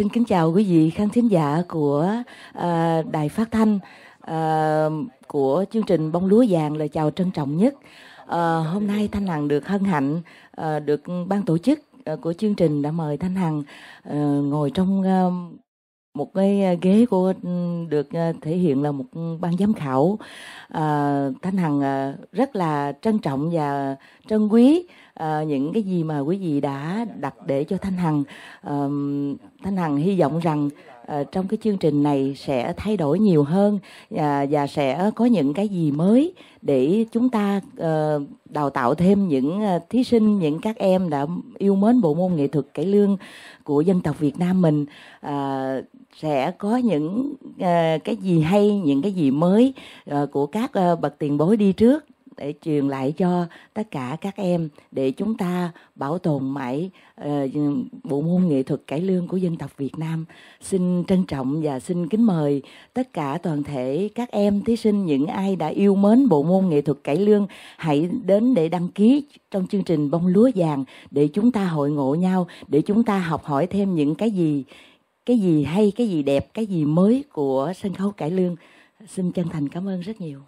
Xin kính chào quý vị khán thính giả của à, Đài Phát Thanh à, của chương trình Bông Lúa Vàng lời chào trân trọng nhất. À, hôm nay Thanh Hằng được hân hạnh à, được ban tổ chức của chương trình đã mời Thanh Hằng à, ngồi trong à, một cái à, ghế của ừ, được à, thể hiện là một ban giám khảo à, thanh hằng à, rất là trân trọng và trân quý à, những cái gì mà quý vị đã đặt để cho thanh hằng à, thanh hằng hy vọng rằng Ờ, trong cái chương trình này sẽ thay đổi nhiều hơn uh, và sẽ có những cái gì mới để chúng ta uh, đào tạo thêm những ờ, thí sinh những các em đã yêu mến bộ môn nghệ thuật cải lương của dân tộc Việt Nam mình uh, sẽ có những uh, cái gì hay những cái gì mới uh, của các uh, bậc tiền bối đi trước để truyền lại cho tất cả các em để chúng ta bảo tồn mãi uh, bộ môn nghệ thuật cải lương của dân tộc Việt Nam. Xin trân trọng và xin kính mời tất cả toàn thể các em thí sinh những ai đã yêu mến bộ môn nghệ thuật cải lương hãy đến để đăng ký trong chương trình bông lúa vàng để chúng ta hội ngộ nhau, để chúng ta học hỏi thêm những cái gì cái gì hay, cái gì đẹp, cái gì mới của sân khấu cải lương. Xin chân thành cảm ơn rất nhiều.